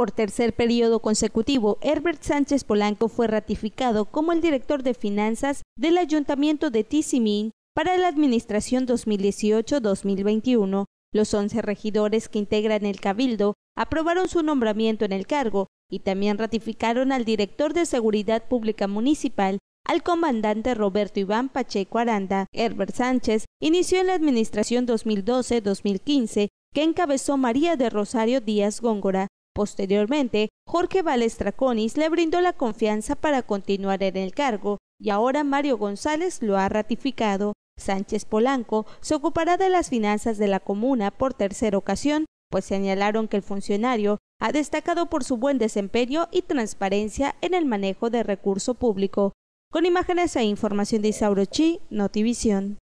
Por tercer periodo consecutivo, Herbert Sánchez Polanco fue ratificado como el director de finanzas del Ayuntamiento de Tizimín para la administración 2018-2021. Los 11 regidores que integran el Cabildo aprobaron su nombramiento en el cargo y también ratificaron al director de Seguridad Pública Municipal, al comandante Roberto Iván Pacheco Aranda. Herbert Sánchez inició en la administración 2012-2015 que encabezó María de Rosario Díaz Góngora Posteriormente, Jorge Vallestraconis le brindó la confianza para continuar en el cargo y ahora Mario González lo ha ratificado. Sánchez Polanco se ocupará de las finanzas de la comuna por tercera ocasión, pues señalaron que el funcionario ha destacado por su buen desempeño y transparencia en el manejo de recurso público. Con imágenes e información de Isauro Chi, Notivisión.